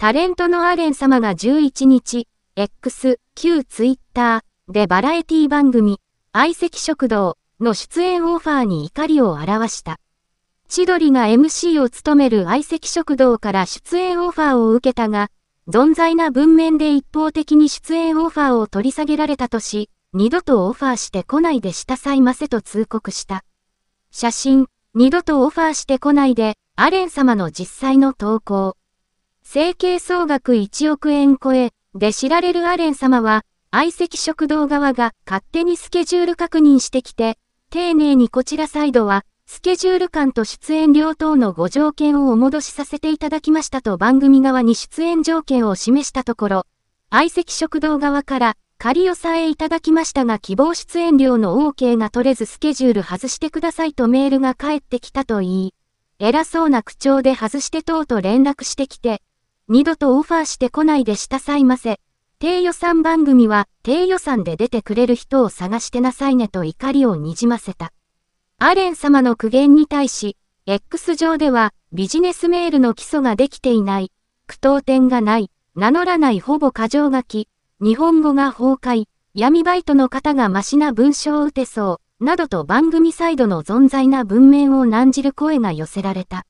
タレントのアレン様が11日、X、旧 Twitter でバラエティ番組、相席食堂の出演オファーに怒りを表した。千鳥が MC を務める相席食堂から出演オファーを受けたが、存在な文面で一方的に出演オファーを取り下げられたとし、二度とオファーしてこないでしたさいませと通告した。写真、二度とオファーしてこないで、アレン様の実際の投稿。整形総額1億円超えで知られるアレン様は、相席食堂側が勝手にスケジュール確認してきて、丁寧にこちらサイドは、スケジュール感と出演料等のご条件をお戻しさせていただきましたと番組側に出演条件を示したところ、相席食堂側から、仮押さえいただきましたが希望出演料の OK が取れずスケジュール外してくださいとメールが返ってきたと言い、偉そうな口調で外してとうと連絡してきて、二度とオファーしてこないでしたさいませ。低予算番組は低予算で出てくれる人を探してなさいねと怒りをにじませた。アレン様の苦言に対し、X 上ではビジネスメールの基礎ができていない、苦闘点がない、名乗らないほぼ過剰書き、日本語が崩壊、闇バイトの方がマシな文章を打てそう、などと番組サイドの存在な文面を難じる声が寄せられた。